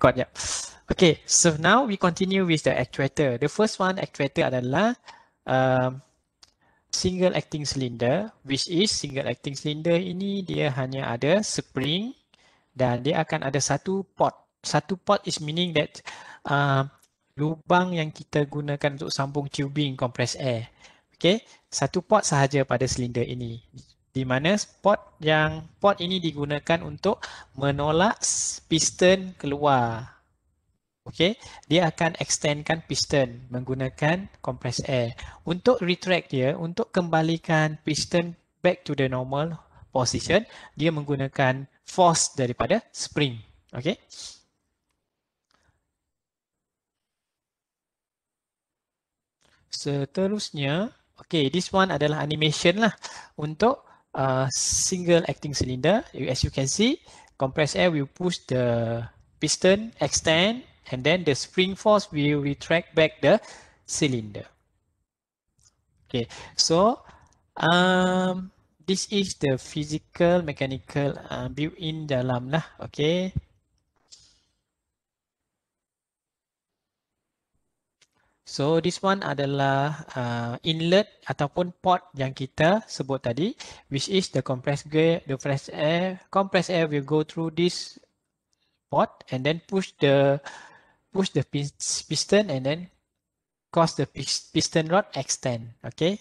Got ya. Okay, so now we continue with the actuator. The first one actuator adalah um, single acting cylinder, which is single acting cylinder ini dia hanya ada spring dan dia akan ada satu pot. Satu pot is meaning that um, lubang yang kita gunakan untuk sambung tubing compressed air. Okay, satu pot sahaja pada silinder ini di mana spot yang pot ini digunakan untuk menolak piston keluar. Okey, dia akan extendkan piston menggunakan compressed air. Untuk retract dia, untuk kembalikan piston back to the normal position, dia menggunakan force daripada spring. Okey. Seterusnya, okey, this one adalah animation lah untuk a single acting cylinder. As you can see, compressed air will push the piston, extend, and then the spring force will retract back the cylinder. Okay, so um, this is the physical mechanical uh, built-in dalam lah. Okay, So this one adalah uh, inlet ataupun port yang kita sebut tadi which is the compressed air, the fresh air, compressed air will go through this port and then push the push the piston and then cause the piston rod extend. Okay.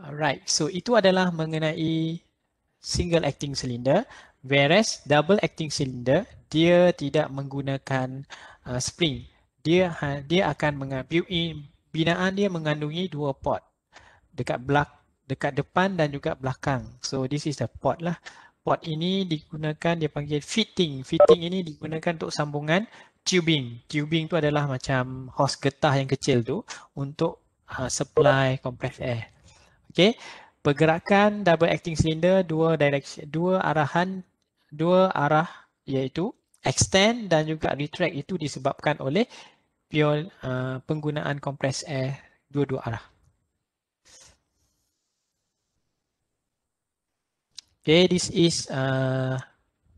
Alright, so itu adalah mengenai single acting cylinder whereas double acting cylinder dia tidak menggunakan uh, spring dia ha, dia akan mengambil binaan dia mengandungi dua port dekat belak dekat depan dan juga belakang. So this is the port lah. Port ini digunakan dia panggil fitting. Fitting ini digunakan untuk sambungan tubing. Tubing tu adalah macam hos getah yang kecil tu untuk uh, supply compressed air. Okay. Pergerakan double acting cylinder dua direction dua arahan dua arah iaitu extend dan juga retract itu disebabkan oleh pion, uh, penggunaan kompres air dua-dua arah. Okay, this is uh,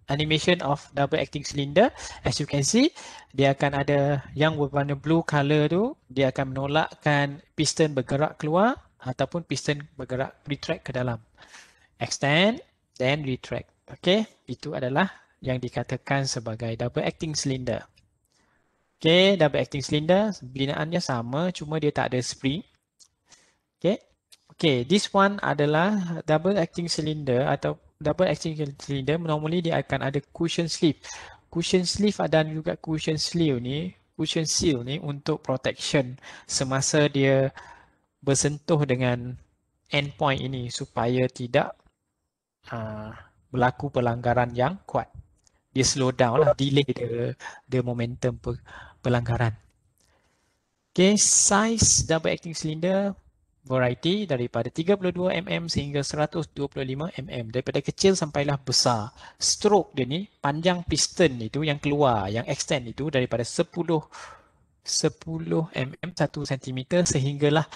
animation of double acting cylinder. As you can see, dia akan ada yang warna blue color tu, dia akan menolakkan piston bergerak keluar ataupun piston bergerak retract ke dalam. Extend, then retract. Okay, itu adalah yang dikatakan sebagai double acting cylinder. Okay, double acting cylinder, binaannya sama cuma dia tak ada spring. Okay, okay this one adalah double acting cylinder atau double acting cylinder normally dia akan ada cushion sleeve. Cushion sleeve dan juga cushion seal ni, cushion seal ni untuk protection semasa dia bersentuh dengan endpoint ini supaya tidak uh, berlaku pelanggaran yang kuat dia slow down lah, delay the, the momentum per, pelanggaran. Okay, size double acting cylinder variety daripada 32mm sehingga 125mm daripada kecil sampailah besar. Stroke dia ni panjang piston itu yang keluar, yang extend itu daripada 10 10 mm 1 cm sehinggalah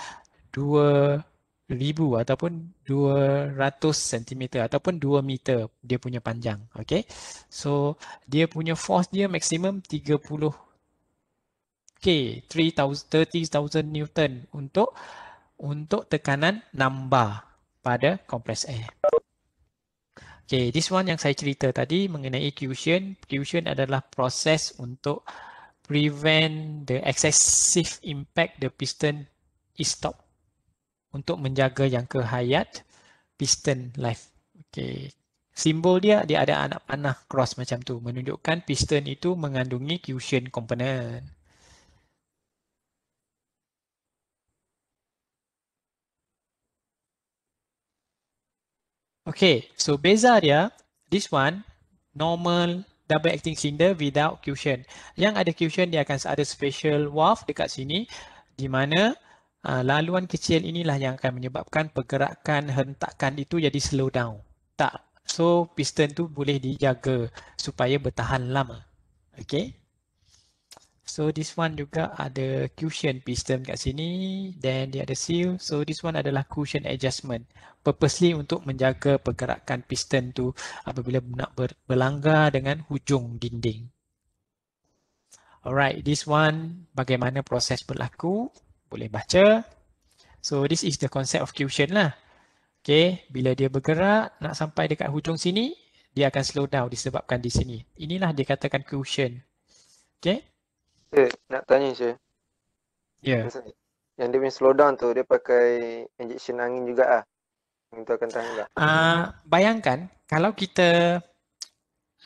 ribu ataupun 200 cm ataupun 2 meter dia punya panjang. Okay. So dia punya force dia maksimum 30 okay, 3000 30,000 Newton untuk untuk tekanan namba pada kompres air. Okay, this one yang saya cerita tadi mengenai cushion. Cushion adalah proses untuk prevent the excessive impact the piston is stop untuk menjaga yang ke hayat piston life. Okey. Simbol dia dia ada anak panah cross macam tu menunjukkan piston itu mengandungi cushion component. Okay, so beza dia, this one, normal double acting cylinder without cushion. Yang ada cushion dia akan ada special valve dekat sini di mana Ah, laluan kecil inilah yang akan menyebabkan pergerakan hentakan itu jadi slow down. Tak. So piston tu boleh dijaga supaya bertahan lama. Okay. So this one juga ada cushion piston kat sini. Then dia ada seal. So this one adalah cushion adjustment. Purposely untuk menjaga pergerakan piston tu apabila nak ber berlanggar dengan hujung dinding. Alright, this one bagaimana proses berlaku boleh baca. So this is the concept of cushion lah. Okay, bila dia bergerak nak sampai dekat hujung sini, dia akan slow down disebabkan di sini. Inilah dia katakan cushion. Okay. Sir, nak tanya ya. saya. Ya. Yeah. Yang dia punya slow down tu dia pakai injection angin juga ah. Itu akan tahan juga. uh, lah. ah, bayangkan kalau kita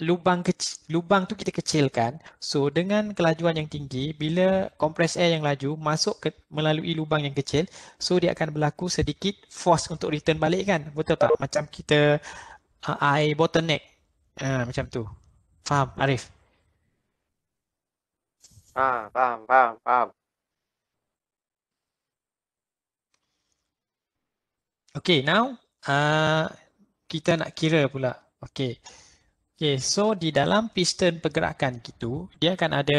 lubang kecil, lubang tu kita kecilkan. So dengan kelajuan yang tinggi, bila kompres air yang laju masuk ke, melalui lubang yang kecil, so dia akan berlaku sedikit force untuk return balik kan? Betul tak? Macam kita uh, air bottleneck. Uh, macam tu. Faham Arif? Ah, faham, faham, faham. Okay, now uh, kita nak kira pula. Okay. Okay, so di dalam piston pergerakan itu dia akan ada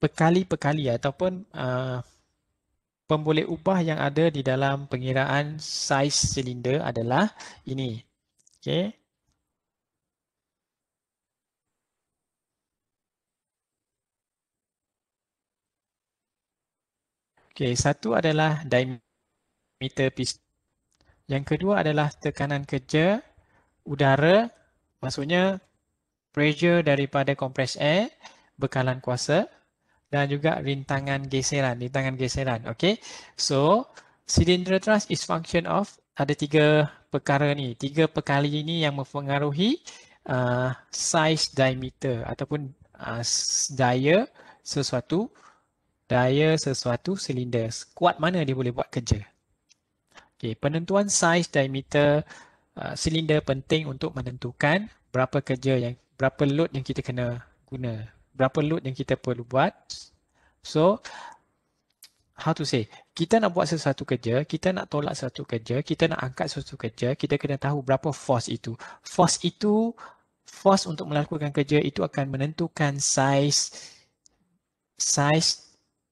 perkali-perkali uh, ataupun uh, pemboleh ubah yang ada di dalam pengiraan saiz silinder adalah ini. Okay. Okay, satu adalah diameter piston. Yang kedua adalah tekanan kerja udara maksudnya pressure daripada compressed air bekalan kuasa dan juga rintangan geseran rintangan geseran Okay, so cylinder thrust is function of ada tiga perkara ni tiga perkali ini yang mempengaruhi uh, size diameter ataupun uh, daya sesuatu daya sesuatu silinder kuat mana dia boleh buat kerja Okay, penentuan size diameter Ah, silinder penting untuk menentukan berapa kerja yang berapa load yang kita kena guna berapa load yang kita perlu buat so how to say kita nak buat sesuatu kerja kita nak tolak sesuatu kerja kita nak angkat sesuatu kerja kita kena tahu berapa force itu force itu force untuk melakukan kerja itu akan menentukan size size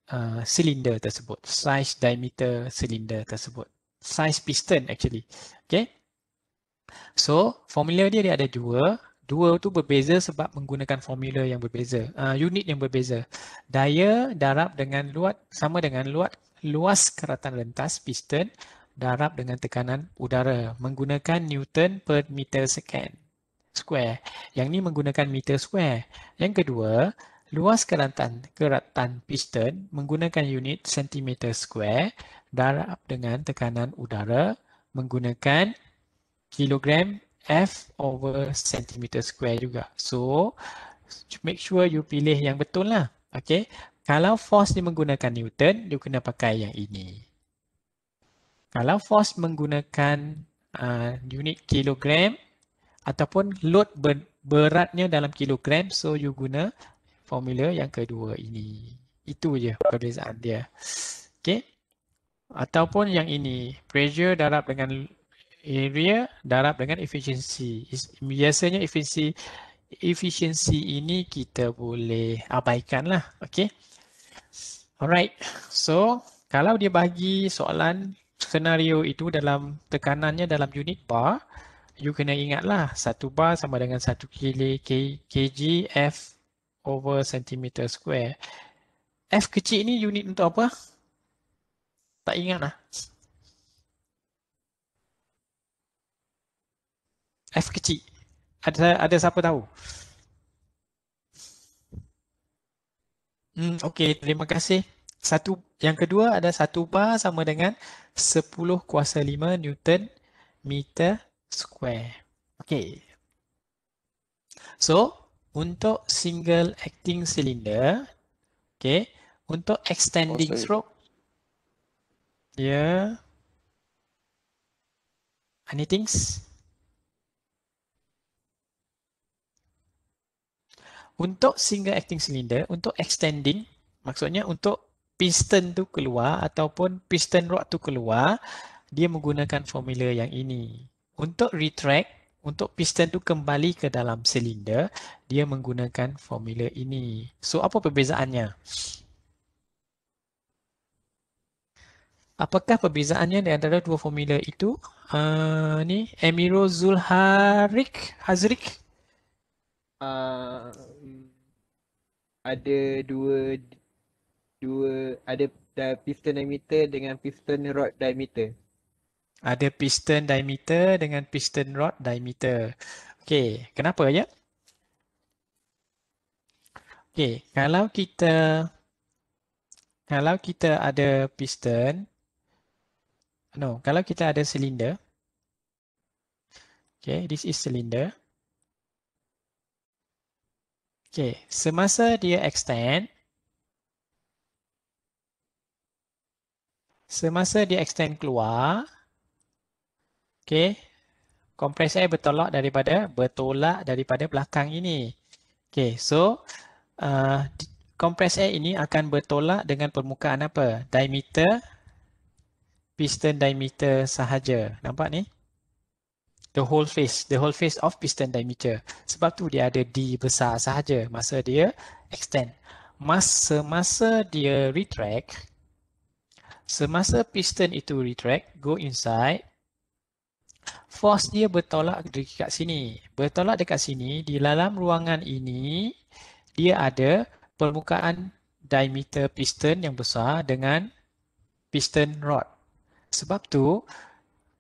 ah, silinder uh, tersebut size diameter silinder tersebut size piston actually okay So, formula dia, dia ada dua. Dua tu berbeza sebab menggunakan formula yang berbeza. Uh, unit yang berbeza. Daya darab dengan luat, sama dengan luat, luas keratan rentas, piston, darab dengan tekanan udara. Menggunakan Newton per meter second. Square. Yang ni menggunakan meter square. Yang kedua, luas keratan, keratan piston menggunakan unit centimeter square. Darab dengan tekanan udara menggunakan kilogram F over centimeter square juga. So, make sure you pilih yang betul lah. Okay. Kalau force ni menggunakan Newton, you kena pakai yang ini. Kalau force menggunakan uh, unit kilogram ataupun load ber beratnya dalam kilogram, so you guna formula yang kedua ini. Itu je perbezaan dia. Okay. Ataupun yang ini, pressure darab dengan area darab dengan efisiensi. Biasanya efisiensi efisiensi ini kita boleh abaikan lah. Okay. Alright. So kalau dia bagi soalan senario itu dalam tekanannya dalam unit bar, you kena ingatlah satu bar sama dengan satu kilo k kg F over centimeter square. F kecil ni unit untuk apa? Tak ingat lah. F kecil. Ada ada siapa tahu? Hmm, Okey, terima kasih. Satu Yang kedua ada satu bar sama dengan 10 kuasa 5 Newton meter square. Okey. So, untuk single acting cylinder, okay, untuk extending oh, stroke, ya, yeah. anything? untuk single acting cylinder untuk extending maksudnya untuk piston tu keluar ataupun piston rod tu keluar dia menggunakan formula yang ini untuk retract untuk piston tu kembali ke dalam silinder dia menggunakan formula ini so apa perbezaannya apakah perbezaannya di antara dua formula itu uh, ni Emiro Zulharik Hazrik uh, ada dua dua ada da, piston diameter dengan piston rod diameter. Ada piston diameter dengan piston rod diameter. Okey, kenapa ya? Okey, kalau kita kalau kita ada piston no, kalau kita ada silinder Okay, this is cylinder. Okey, semasa dia extend, semasa dia extend keluar, okey, kompres air bertolak daripada bertolak daripada belakang ini. Okey, so uh, kompres air ini akan bertolak dengan permukaan apa? Diameter, piston diameter sahaja. Nampak ni? the whole face, the whole face of piston diameter. Sebab tu dia ada D besar sahaja masa dia extend. Masa masa dia retract, semasa piston itu retract, go inside, force dia bertolak dekat sini. Bertolak dekat sini, di dalam ruangan ini, dia ada permukaan diameter piston yang besar dengan piston rod. Sebab tu,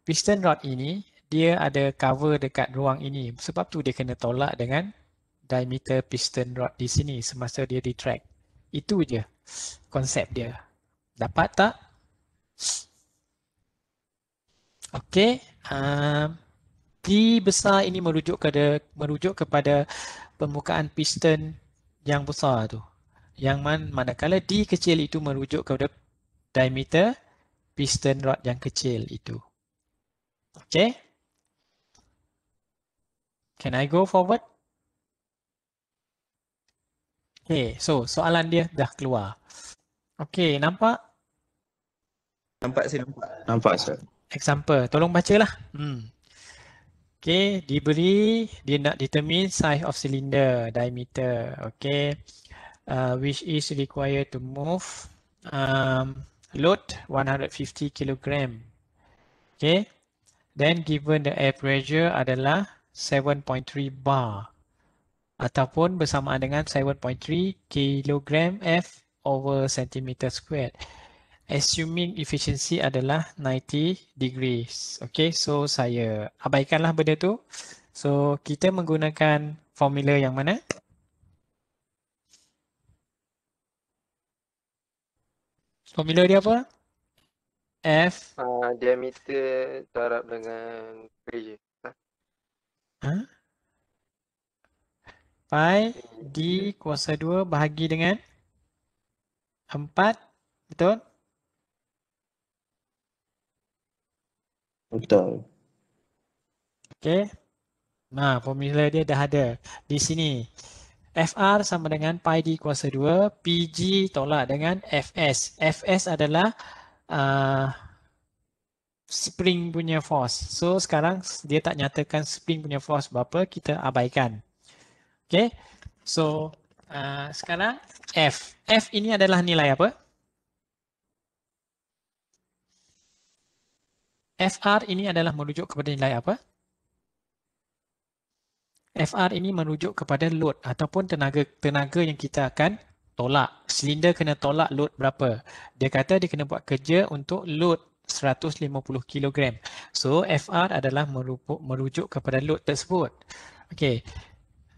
piston rod ini dia ada cover dekat ruang ini sebab tu dia kena tolak dengan diameter piston rod di sini semasa dia di track itu je konsep dia dapat tak okey um, P besar ini merujuk kepada merujuk kepada permukaan piston yang besar tu yang man, manakala D kecil itu merujuk kepada diameter piston rod yang kecil itu okey Can I go forward? Okay, so soalan dia dah keluar. Okay, nampak? Nampak sih nampak. Nampak saya. Example, tolong bacalah. Hmm. Okay, diberi, dia nak determine size of cylinder, diameter. Okay, uh, which is required to move um, load 150 kilogram. Okay, then given the air pressure adalah 7.3 bar ataupun bersamaan dengan 7.3 kilogram F over centimeter squared. Assuming efficiency adalah 90 degrees. Okay, so saya abaikanlah benda tu. So, kita menggunakan formula yang mana? Formula dia apa? F. Uh, diameter darab dengan pressure. Pi D kuasa 2 bahagi dengan 4. Betul? Betul. Okey. Nah, formula dia dah ada di sini. FR sama dengan pi D kuasa 2. PG tolak dengan FS. FS adalah... Uh, spring punya force. So sekarang dia tak nyatakan spring punya force berapa, kita abaikan. Okay. So uh, sekarang F. F ini adalah nilai apa? FR ini adalah merujuk kepada nilai apa? FR ini merujuk kepada load ataupun tenaga tenaga yang kita akan tolak. Silinder kena tolak load berapa? Dia kata dia kena buat kerja untuk load 150 kg. So FR adalah merujuk kepada load tersebut. Okey.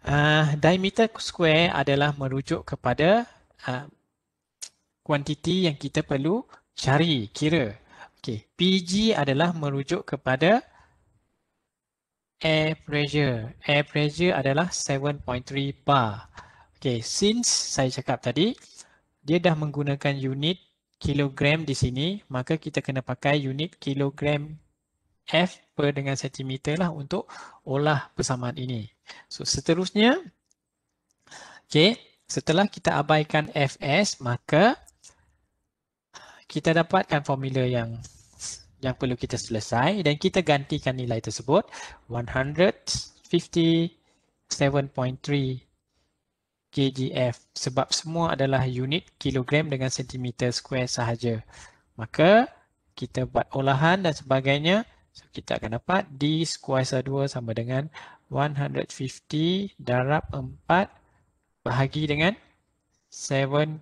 Uh, ah, diameter square adalah merujuk kepada kuantiti ah, uh, yang kita perlu cari, kira. Okey, PG adalah merujuk kepada air pressure. Air pressure adalah 7.3 bar. Okey, since saya cakap tadi, dia dah menggunakan unit kilogram di sini, maka kita kena pakai unit kilogram F per dengan sentimeter lah untuk olah persamaan ini. So seterusnya, okay, setelah kita abaikan Fs, maka kita dapatkan formula yang yang perlu kita selesai dan kita gantikan nilai tersebut 157.3 kgf sebab semua adalah unit kilogram dengan sentimeter square sahaja. Maka kita buat olahan dan sebagainya. So kita akan dapat D kuasa 2 sama dengan 150 darab 4 bahagi dengan 7.3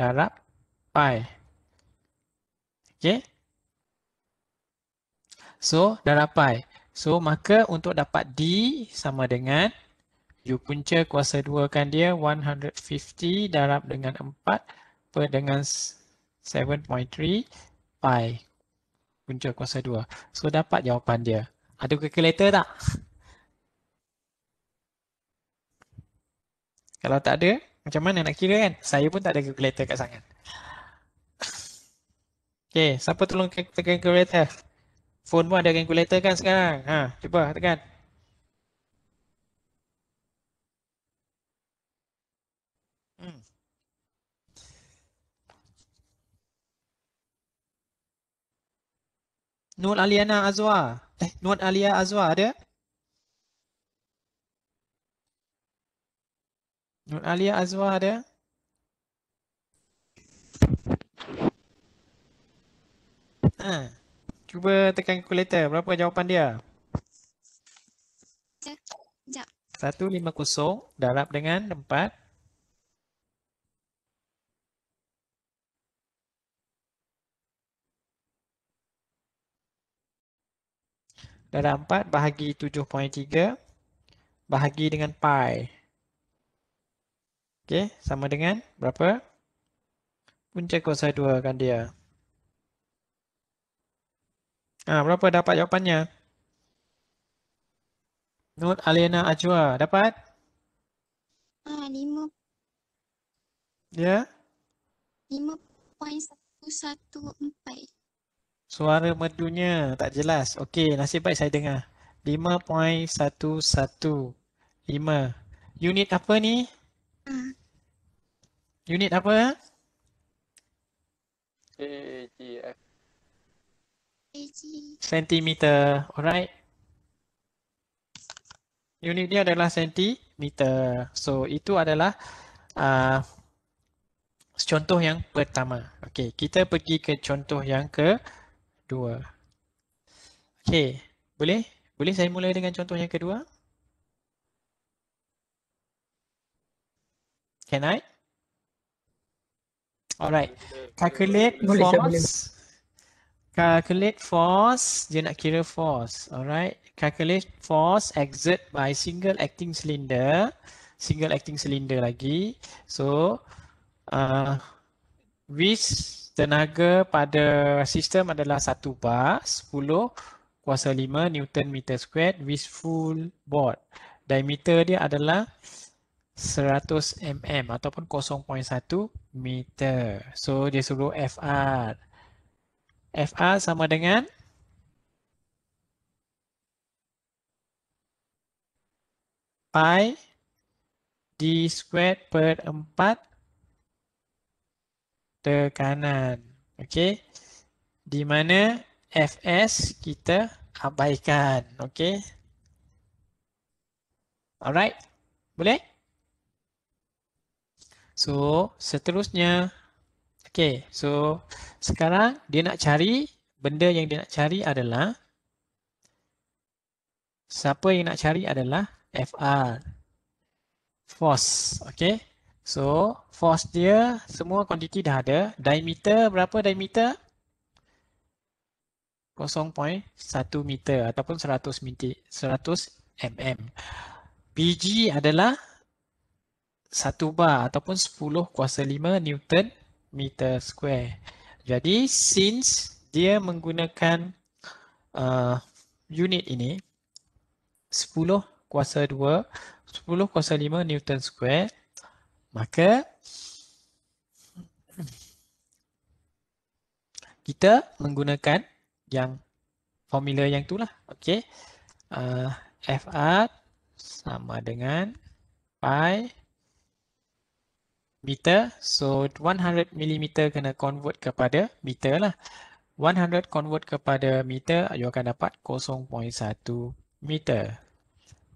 darab pi. Okay. So darab pi. So maka untuk dapat D sama dengan You punca kuasa dua kan dia 150 darab dengan 4 per dengan 7.3 pi punca kuasa dua. So dapat jawapan dia. Ada kalkulator tak? Kalau tak ada, macam mana nak kira kan? Saya pun tak ada kalkulator kat sangat. Okay, siapa tolong tekan kalkulator? Phone pun ada kalkulator kan sekarang? Ha, cuba tekan. Nur Aliana Azwa. Eh, Nur Alia Azwa ada? Nur Alia Azwa ada? Ha. Cuba tekan calculator. Berapa jawapan dia? Sekejap. 150 darab dengan 4. Dah dapat bahagi 7.3 bahagi dengan pi. Okey, sama dengan berapa? Punca kuasa 2 kan dia. Ah, ha, berapa dapat jawapannya? Nur Alena Ajwa dapat? Ah, ha, 5. Ya. Yeah? 5.114. Suara merdunya tak jelas. Okey, nasib baik saya dengar. 5.115. Unit apa ni? Hmm. Unit apa? AGF. Centimeter. Alright. Unit dia adalah centimeter. So, itu adalah uh, contoh yang pertama. Okey, kita pergi ke contoh yang ke kedua. Okey, boleh? Boleh saya mulai dengan contoh yang kedua? Can I? Alright. Calculate boleh, force. Boleh. Calculate force. Dia nak kira force. Alright. Calculate force exert by single acting cylinder. Single acting cylinder lagi. So, uh, which tenaga pada sistem adalah 1 bar 10 kuasa 5 newton meter squared with full board. Diameter dia adalah 100 mm ataupun 0.1 meter. So dia suruh FR. FR sama dengan pi d squared per tekanan. Okey. Di mana Fs kita abaikan. Okey. Alright. Boleh? So, seterusnya. Okey. So, sekarang dia nak cari. Benda yang dia nak cari adalah. Siapa yang nak cari adalah Fr. Force. Okey. So force dia semua kuantiti dah ada. Diameter berapa diameter? 0.1 meter ataupun 100 meter, 100 mm. PG adalah 1 bar ataupun 10 kuasa 5 newton meter square. Jadi since dia menggunakan uh, unit ini 10 kuasa 2, 10 kuasa 5 newton square maka kita menggunakan yang formula yang itulah okey uh, ah, fr sama dengan pi meter so 100 mm kena convert kepada meter lah 100 convert kepada meter you akan dapat 0.1 meter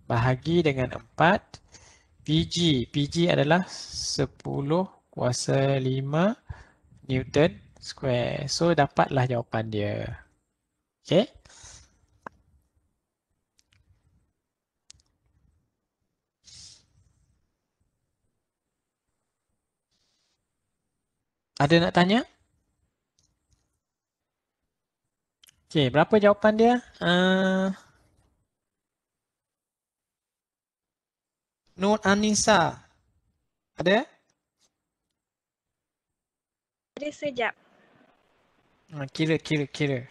bahagi dengan 4 PG. PG adalah 10 kuasa 5 Newton square. So dapatlah jawapan dia. Okay. Ada nak tanya? Okay, berapa jawapan dia? Uh, Nur Anissa. Ada? Ada sekejap. Ah, kira, kira, kira.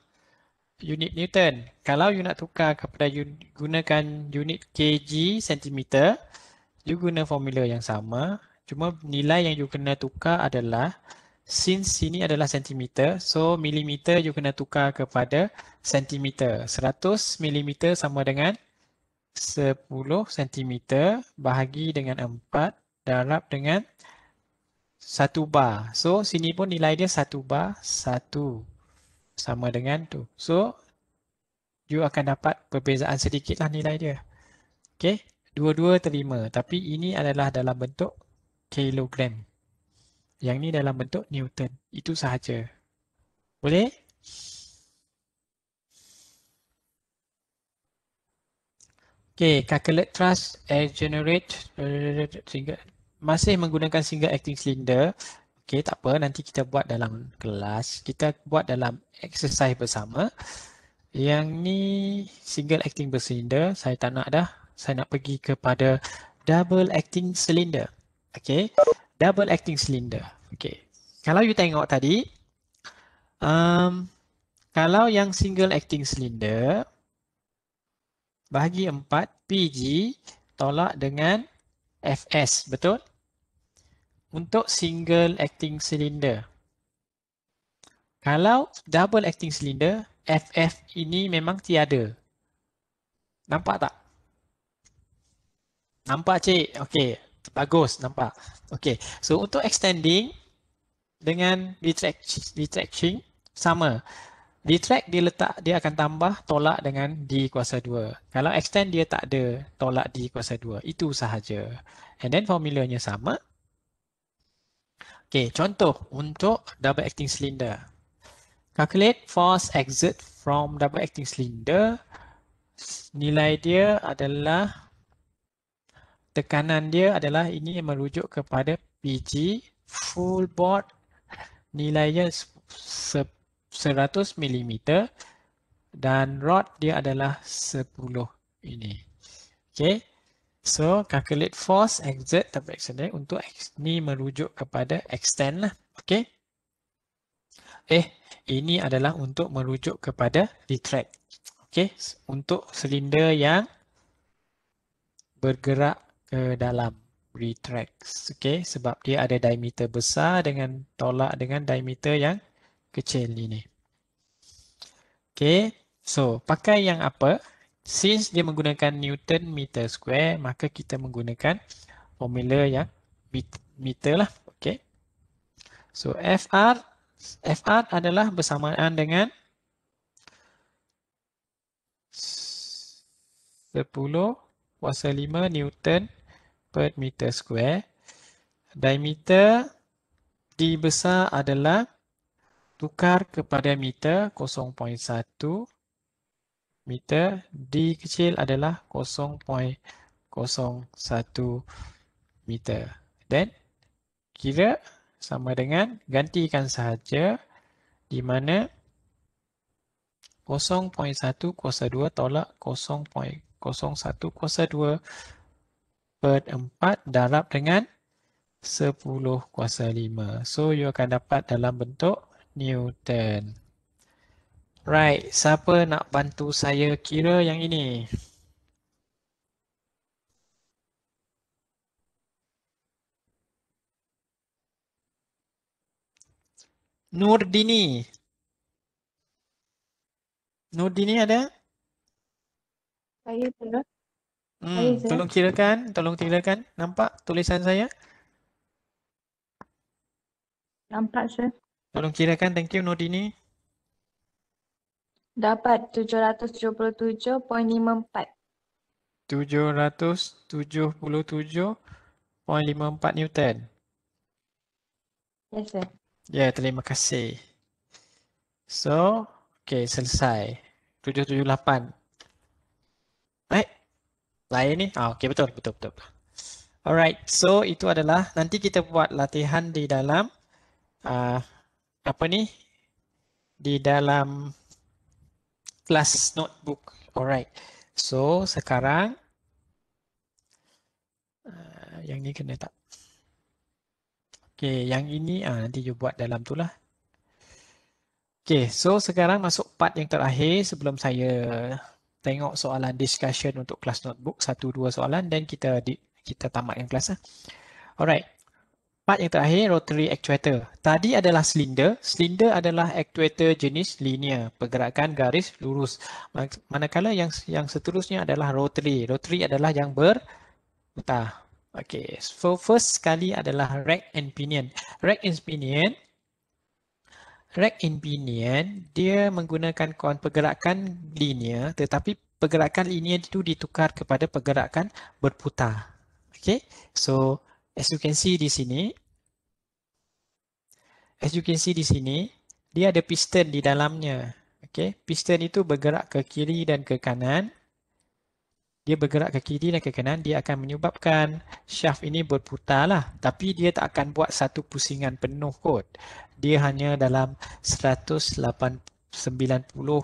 unit Newton. Kalau you nak tukar kepada you gunakan unit kg sentimeter, you guna formula yang sama. Cuma nilai yang you kena tukar adalah since sini adalah sentimeter, so millimeter you kena tukar kepada sentimeter. 100 milimeter sama dengan 10 sentimeter bahagi dengan 4 darab dengan 1 bar. So sini pun nilai dia 1 bar 1 sama dengan tu. So, you akan dapat perbezaan sedikitlah nilai dia. Okay, dua-dua terima. Tapi ini adalah dalam bentuk kilogram. Yang ni dalam bentuk newton. Itu sahaja. Boleh? Okay, calculate thrust, air generate, masih menggunakan single acting cylinder Okey, tak apa. Nanti kita buat dalam kelas. Kita buat dalam exercise bersama. Yang ni single acting bersilinder. Saya tak nak dah. Saya nak pergi kepada double acting cylinder. Okey, double acting cylinder. Okey, kalau you tengok tadi, um, kalau yang single acting cylinder, bahagi empat PG tolak dengan FS, betul? untuk single acting cylinder. Kalau double acting cylinder, FF ini memang tiada. Nampak tak? Nampak cik? Okey, bagus nampak. Okey, so untuk extending dengan retracting sama. Retract dia letak, dia akan tambah tolak dengan D kuasa 2. Kalau extend dia tak ada tolak D kuasa 2. Itu sahaja. And then formulanya sama. Okay, contoh untuk double acting cylinder. Calculate force exert from double acting cylinder. Nilai dia adalah tekanan dia adalah ini merujuk kepada PG full board nilainya 100 mm dan rod dia adalah 10 ini. Okay. So calculate force exert tapi xz untuk x ni merujuk kepada extend lah. Okay. Eh ini adalah untuk merujuk kepada retract. Okay. Untuk silinder yang bergerak ke dalam retracts. Okay. Sebab dia ada diameter besar dengan tolak dengan diameter yang kecil ini. Okay. So pakai yang apa? since dia menggunakan Newton meter square, maka kita menggunakan formula yang meter lah. Okay. So FR, FR adalah bersamaan dengan 10 kuasa 5 Newton per meter square. Diameter d besar adalah tukar kepada meter meter. D kecil adalah 0.01 meter. Then kira sama dengan gantikan sahaja di mana 0.1 kuasa 2 tolak 0.01 kuasa 2 per 4 darab dengan 10 kuasa 5. So you akan dapat dalam bentuk Newton. Right, siapa nak bantu saya kira yang ini? Nur Dini, Nur Dini ada? Saya ada. Hmm, tolong kira kan, tolong kira kan. Nampak tulisan saya? Nampak, sir. Tolong kira kan, Thank you, Nur Dini. Dapat 777.54. 777.54 Newton. Yes, sir. Ya, yeah, terima kasih. So, okay, selesai. tujuh tujuh lapan. Baik. Eh, lain ni? Ah, okay, betul, betul, betul. Alright, so itu adalah nanti kita buat latihan di dalam uh, apa ni? Di dalam plus notebook. Alright. So sekarang uh, yang ni kena tak? Okay, yang ini uh, nanti you buat dalam tu lah. Okay, so sekarang masuk part yang terakhir sebelum saya tengok soalan discussion untuk kelas notebook. Satu dua soalan dan kita di, kita tamatkan kelas lah. Alright, Part yang terakhir, rotary actuator. Tadi adalah silinder. Silinder adalah actuator jenis linear, pergerakan garis lurus. Manakala yang yang seterusnya adalah rotary. Rotary adalah yang berputar. Okay, so first sekali adalah rack and pinion. Rack and pinion, rack and pinion dia menggunakan kon pergerakan linear tetapi pergerakan linear itu ditukar kepada pergerakan berputar. Okay, so As you can see di sini, as you can see di sini, dia ada piston di dalamnya. Okey, piston itu bergerak ke kiri dan ke kanan. Dia bergerak ke kiri dan ke kanan, dia akan menyebabkan shaft ini berputarlah. Tapi dia tak akan buat satu pusingan penuh kot. Dia hanya dalam 180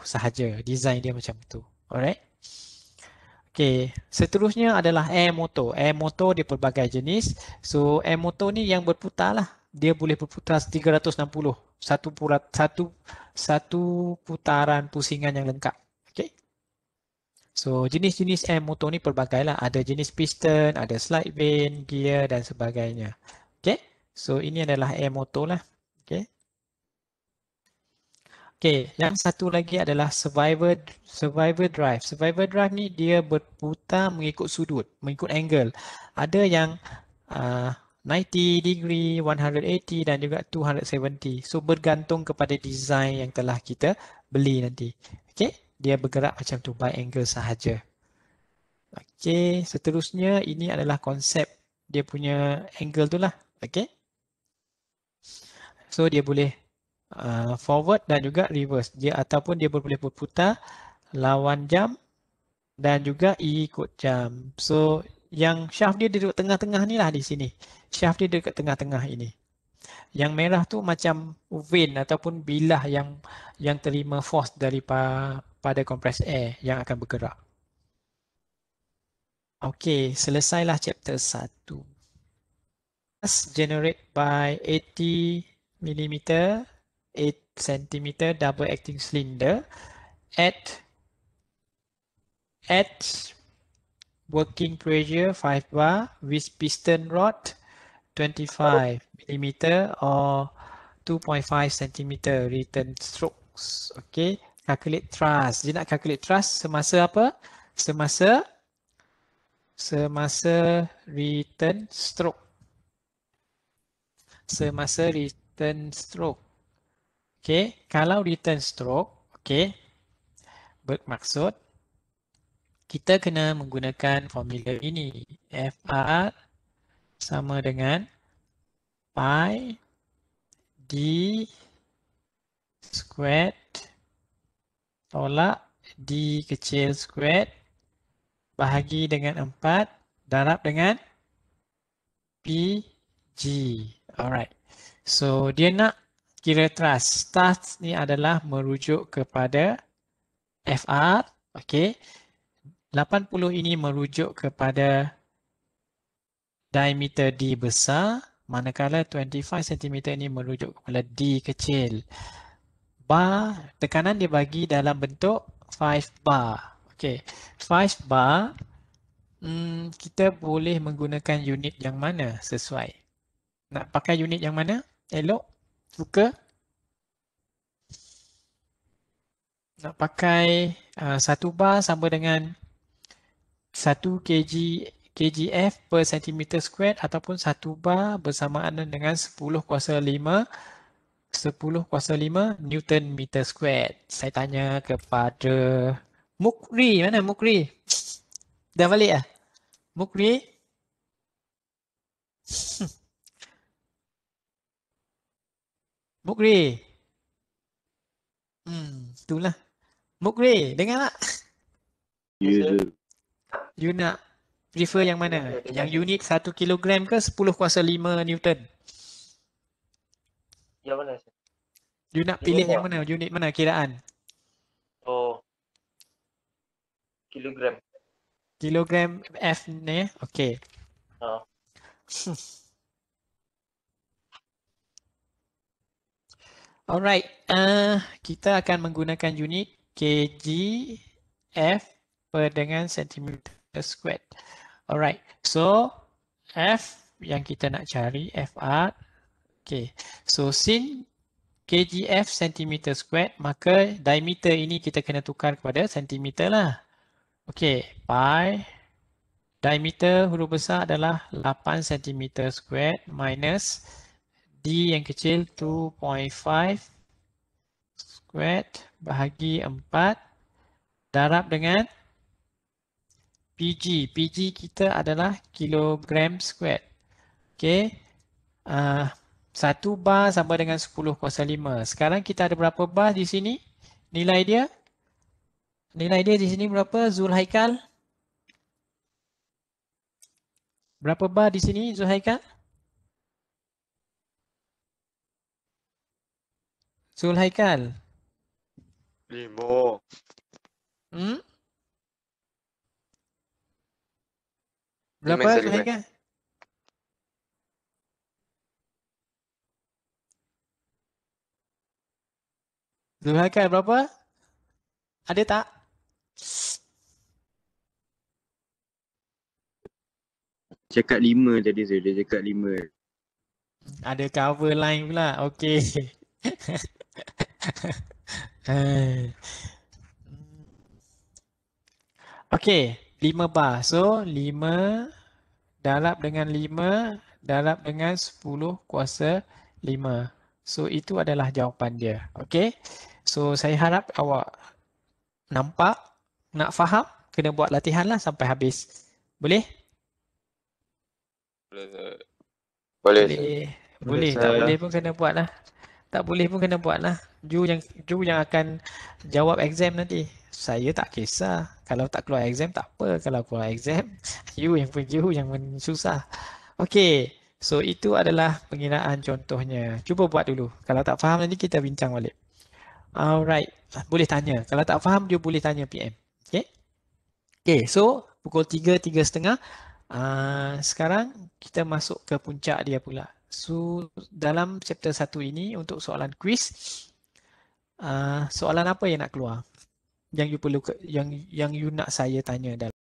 sahaja. Design dia macam tu. Alright. Okey, Seterusnya adalah air motor. Air motor dia pelbagai jenis. So air motor ni yang berputar lah. Dia boleh berputar 360. Satu, purat, satu, satu putaran pusingan yang lengkap. Okey. So jenis-jenis air motor ni pelbagai lah. Ada jenis piston, ada slide vane, gear dan sebagainya. Okey. So ini adalah air motor lah. Okay, yang satu lagi adalah survivor survivor drive. Survivor drive ni dia berputar mengikut sudut, mengikut angle. Ada yang uh, ah, 90 degree, 180 dan juga 270. So bergantung kepada design yang telah kita beli nanti. Okay, dia bergerak macam tu by angle sahaja. Okay, seterusnya ini adalah konsep dia punya angle tu lah. Okay. So dia boleh uh, forward dan juga reverse. Dia ataupun dia boleh berputar lawan jam dan juga ikut jam. So yang shaft dia duduk tengah-tengah ni lah di sini. Shaft dia dekat tengah-tengah ini. Yang merah tu macam vane ataupun bilah yang yang terima force daripada compressed air yang akan bergerak. Okey, selesailah chapter 1. Generate by 80 millimeter 0.8 cm double acting cylinder at at working pressure 5 bar with piston rod 25 mm or 2.5 cm return strokes. Okay, calculate thrust. Dia nak calculate thrust semasa apa? Semasa semasa return stroke. Semasa return stroke. Okey, kalau return stroke, okey. Bermaksud kita kena menggunakan formula ini. FR sama dengan pi d squared tolak d kecil squared bahagi dengan 4 darab dengan pg. Alright. So dia nak Kira trust. Start ni adalah merujuk kepada FR. Okey. 80 ini merujuk kepada diameter D besar. Manakala 25 cm ini merujuk kepada D kecil. Bar, tekanan dibagi dalam bentuk 5 bar. Okey. 5 bar. Hmm, kita boleh menggunakan unit yang mana sesuai. Nak pakai unit yang mana? Elok suka nak pakai uh, satu bar sama dengan 1 kg kgf per cm square ataupun satu bar bersamaan dengan 10 kuasa 5 10 kuasa 5 newton meter square Saya tanya kepada Mukri, mana Mukri? Dah balik ah? Mukri? Hmm. Mukri. Hmm, itulah. Mukri, dengar tak? Ya, ya. You nak prefer yang mana? Yang unit 1 kg ke 10 kuasa 5 Newton? Yang mana? You nak pilih kilogram. yang mana? Unit mana kiraan? Oh. Kilogram. Kilogram F ni? Okay. Oh. Alright, uh, kita akan menggunakan unit kgf per dengan centimeter squared. Alright, so f yang kita nak cari fr. Okay, so sin kgf centimeter squared maka diameter ini kita kena tukar kepada centimeter lah. Okay, pi diameter huruf besar adalah 8 centimeter squared minus yang kecil 2.5 squared bahagi 4 darab dengan PG. PG kita adalah kilogram squared. Okay. Uh, ah, 1 bar sama dengan 10.5. Sekarang kita ada berapa bar di sini? Nilai dia? Nilai dia di sini berapa Zulhaikal? Berapa bar di sini Zulhaikal? Zulhaikal? Sul Haikal. Limo. Hmm? Berapa Sul Haikal? Sul Haikal berapa? Ada tak? Cakap lima tadi Zul, dia cakap lima. Ada cover line pula, okay. Eh. okay, lima bar. So, lima dalap dengan lima dalap dengan sepuluh kuasa lima. So, itu adalah jawapan dia. Okay, so saya harap awak nampak, nak faham, kena buat latihan lah sampai habis. Boleh? Boleh. Boleh. Boleh, boleh tak boleh pun kena buat lah tak boleh pun kena buat lah. Ju yang ju yang akan jawab exam nanti. Saya tak kisah. Kalau tak keluar exam tak apa. Kalau keluar exam, you yang pun you yang susah. Okay. So itu adalah penginaan contohnya. Cuba buat dulu. Kalau tak faham nanti kita bincang balik. Alright. Boleh tanya. Kalau tak faham, you boleh tanya PM. Okay. Okay. So pukul 3, 3.30. Uh, sekarang kita masuk ke puncak dia pula. So dalam chapter 1 ini untuk soalan quiz uh, soalan apa yang nak keluar yang you perlu yang yang you nak saya tanya dalam